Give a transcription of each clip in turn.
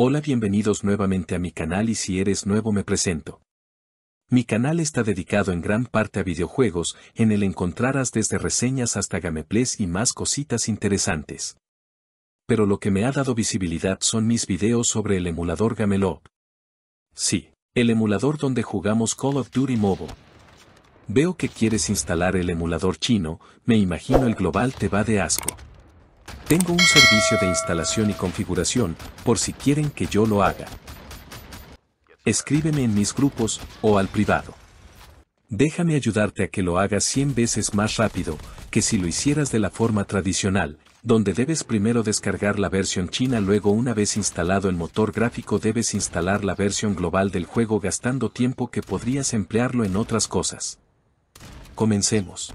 Hola bienvenidos nuevamente a mi canal y si eres nuevo me presento. Mi canal está dedicado en gran parte a videojuegos, en el encontrarás desde reseñas hasta gameplays y más cositas interesantes. Pero lo que me ha dado visibilidad son mis videos sobre el emulador Gamelob. Sí, el emulador donde jugamos Call of Duty Mobile. Veo que quieres instalar el emulador chino, me imagino el global te va de asco. Tengo un servicio de instalación y configuración, por si quieren que yo lo haga. Escríbeme en mis grupos o al privado. Déjame ayudarte a que lo hagas 100 veces más rápido que si lo hicieras de la forma tradicional, donde debes primero descargar la versión china, luego una vez instalado el motor gráfico debes instalar la versión global del juego gastando tiempo que podrías emplearlo en otras cosas. Comencemos.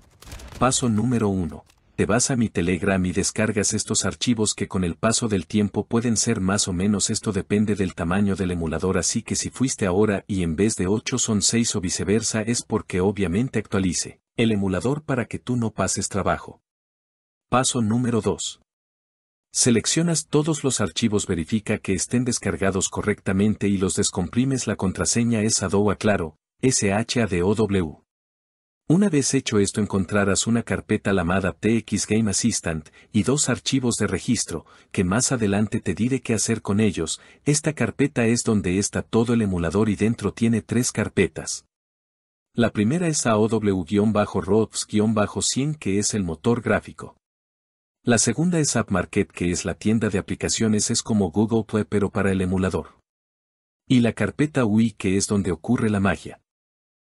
Paso número 1 te vas a mi Telegram y descargas estos archivos que con el paso del tiempo pueden ser más o menos esto depende del tamaño del emulador así que si fuiste ahora y en vez de 8 son 6 o viceversa es porque obviamente actualice el emulador para que tú no pases trabajo. Paso número 2. Seleccionas todos los archivos verifica que estén descargados correctamente y los descomprimes la contraseña es adoa claro, SHADOW. Una vez hecho esto encontrarás una carpeta llamada TX Game Assistant y dos archivos de registro, que más adelante te diré qué hacer con ellos, esta carpeta es donde está todo el emulador y dentro tiene tres carpetas. La primera es aow bajo 100 que es el motor gráfico. La segunda es AppMarket, que es la tienda de aplicaciones es como Google Play pero para el emulador. Y la carpeta UI que es donde ocurre la magia.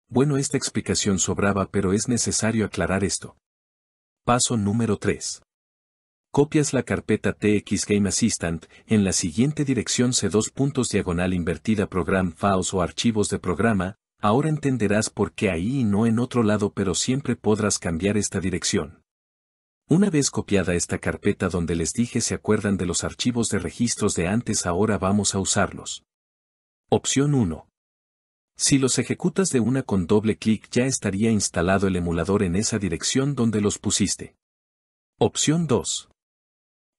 Bueno, esta explicación sobraba, pero es necesario aclarar esto. Paso número 3. Copias la carpeta TX Game Assistant en la siguiente dirección C2 diagonal invertida program files o archivos de programa, ahora entenderás por qué ahí y no en otro lado pero siempre podrás cambiar esta dirección. Una vez copiada esta carpeta donde les dije se acuerdan de los archivos de registros de antes ahora vamos a usarlos. Opción 1. Si los ejecutas de una con doble clic ya estaría instalado el emulador en esa dirección donde los pusiste. Opción 2.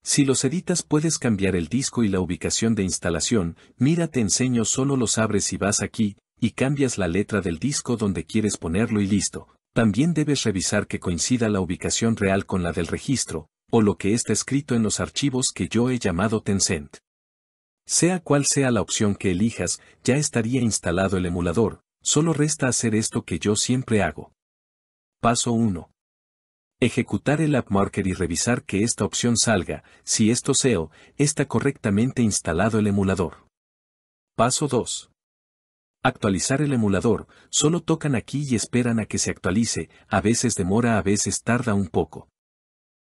Si los editas puedes cambiar el disco y la ubicación de instalación, mira te enseño solo los abres y vas aquí, y cambias la letra del disco donde quieres ponerlo y listo. También debes revisar que coincida la ubicación real con la del registro, o lo que está escrito en los archivos que yo he llamado Tencent. Sea cual sea la opción que elijas, ya estaría instalado el emulador, solo resta hacer esto que yo siempre hago. Paso 1. Ejecutar el app marker y revisar que esta opción salga, si esto SEO, está correctamente instalado el emulador. Paso 2. Actualizar el emulador, solo tocan aquí y esperan a que se actualice, a veces demora, a veces tarda un poco.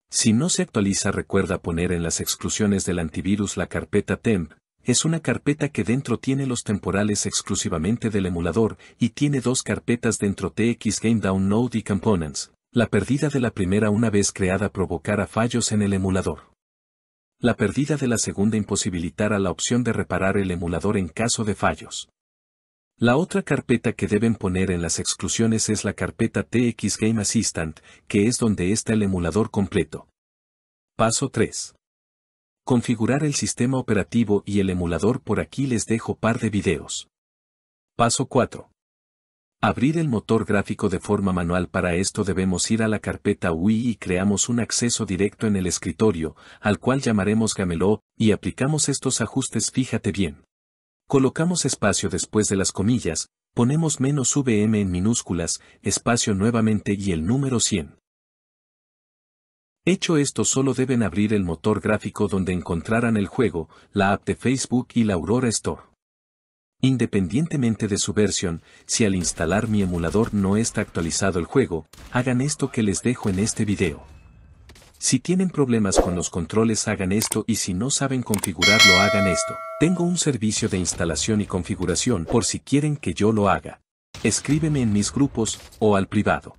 Si no se actualiza recuerda poner en las exclusiones del antivirus la carpeta temp, es una carpeta que dentro tiene los temporales exclusivamente del emulador y tiene dos carpetas dentro TX Game Download y Components. La pérdida de la primera una vez creada provocará fallos en el emulador. La pérdida de la segunda imposibilitará la opción de reparar el emulador en caso de fallos. La otra carpeta que deben poner en las exclusiones es la carpeta TX Game Assistant, que es donde está el emulador completo. Paso 3. Configurar el sistema operativo y el emulador por aquí les dejo par de videos. Paso 4. Abrir el motor gráfico de forma manual para esto debemos ir a la carpeta Wii y creamos un acceso directo en el escritorio, al cual llamaremos Gameló, y aplicamos estos ajustes fíjate bien. Colocamos espacio después de las comillas, ponemos menos VM en minúsculas, espacio nuevamente y el número 100. Hecho esto solo deben abrir el motor gráfico donde encontrarán el juego, la app de Facebook y la Aurora Store. Independientemente de su versión, si al instalar mi emulador no está actualizado el juego, hagan esto que les dejo en este video. Si tienen problemas con los controles hagan esto y si no saben configurarlo hagan esto. Tengo un servicio de instalación y configuración por si quieren que yo lo haga. Escríbeme en mis grupos o al privado.